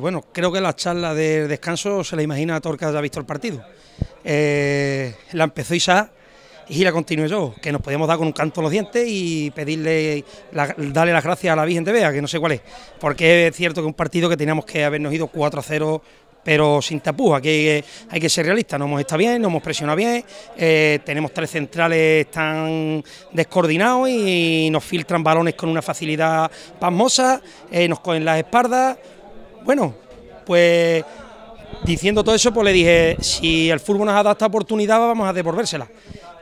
bueno, creo que la charla de descanso se la imagina a Torca que visto el partido. Eh, la empezó Isa y la continué yo, que nos podíamos dar con un canto en los dientes y pedirle, darle las gracias a la Virgen de que no sé cuál es, porque es cierto que un partido que teníamos que habernos ido 4 a 0 pero sin tapu aquí hay que ser realistas, no hemos estado bien, no hemos presionado bien, eh, tenemos tres centrales tan descoordinados y nos filtran balones con una facilidad pasmosa, eh, nos cogen las espaldas, bueno, pues diciendo todo eso, pues le dije, si el fútbol nos ha dado esta oportunidad, vamos a devolvérsela.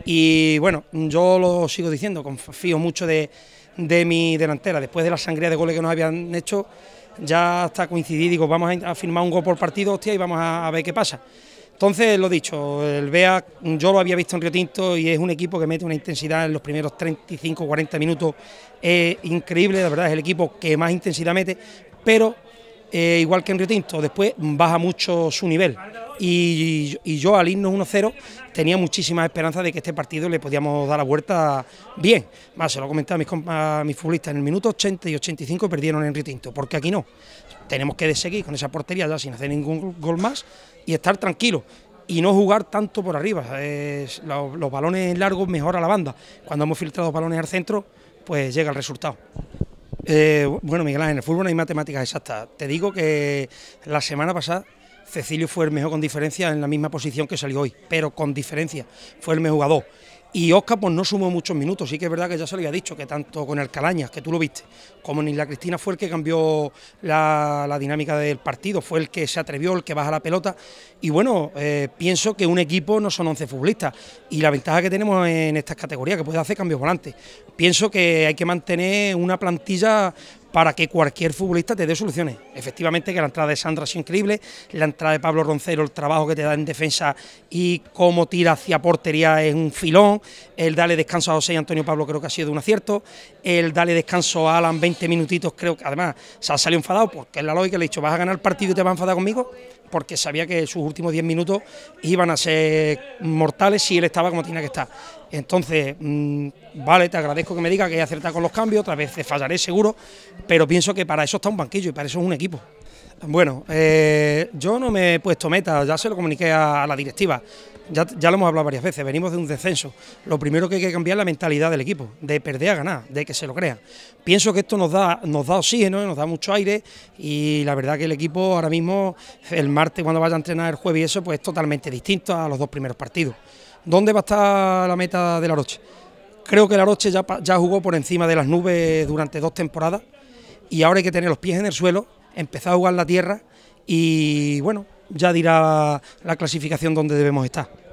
Y bueno, yo lo sigo diciendo, confío mucho de, mi delantera. Después de la sangría de goles que nos habían hecho, ya está coincidido, digo, vamos a firmar un gol por partido, hostia, y vamos a, ver qué pasa. Entonces, lo dicho, el BEA, yo lo había visto en Río Tinto y es un equipo que mete una intensidad en los primeros 35, 40 minutos increíble, la verdad es el equipo que más intensidad mete, pero eh, igual que en Río Tinto, después baja mucho su nivel. Y, yo al irnos 1-0 tenía muchísimas esperanzas de que este partido le podíamos dar la vuelta bien. Más se lo he a mis, a mis futbolistas, en el minuto 80 y 85 perdieron en Río Tinto, porque aquí no. Tenemos que seguir con esa portería ya sin hacer ningún gol más y estar tranquilos y no jugar tanto por arriba. los, balones largos mejora la banda. Cuando hemos filtrado balones al centro, pues llega el resultado. Eh, bueno, Miguel Ángel, en el fútbol no hay matemáticas exactas. Te digo que la semana pasada Cecilio fue el mejor con diferencia en la misma posición que salió hoy, pero con diferencia fue el mejor jugador. Y Oscar pues no sumó muchos minutos, sí que es verdad que ya se lo había dicho que tanto con el Calañas, que tú lo viste, como ni la Cristina fue el que cambió la, dinámica del partido, fue el que se atrevió, el que baja la pelota. Y bueno, eh, pienso que un equipo no son 11 futbolistas y la ventaja que tenemos en estas categorías, que puede hacer cambios volantes. Pienso que hay que mantener una plantilla para que cualquier futbolista te dé soluciones. Efectivamente que la entrada de Sandra es increíble, la entrada de Pablo Roncero, el trabajo que te da en defensa y cómo tira hacia portería es un filón, el darle descanso a José y Antonio Pablo creo que ha sido un acierto, el darle descanso a Alan 20 minutitos creo que además se ha salido enfadado porque es la lógica, le he dicho, vas a ganar el partido y te vas a enfadar conmigo, porque sabía que sus últimos 10 minutos iban a ser mortales si él estaba como tenía que estar. Entonces, mm, vale, te agradezco que me diga que he acertado con los cambios, otra vez fallaré seguro, pero pienso que para eso está un banquillo y para eso es un equipo. Bueno, eh, yo no me he puesto meta, ya se lo comuniqué a la directiva ya, lo hemos hablado varias veces, venimos de un descenso. Lo primero que hay que cambiar es la mentalidad del equipo, de perder a ganar, de que se lo crea. Pienso que esto nos da, nos da oxígeno, nos da mucho aire y la verdad que el equipo ahora mismo, el martes cuando vaya a entrenar el jueves y eso, pues es totalmente distinto a los dos primeros partidos. ¿Dónde va a estar la meta de la Creo que la ya, ya jugó por encima de las nubes durante dos temporadas y ahora hay que tener los pies en el suelo, empezar a jugar la tierra y bueno, ya dirá la clasificación donde debemos estar.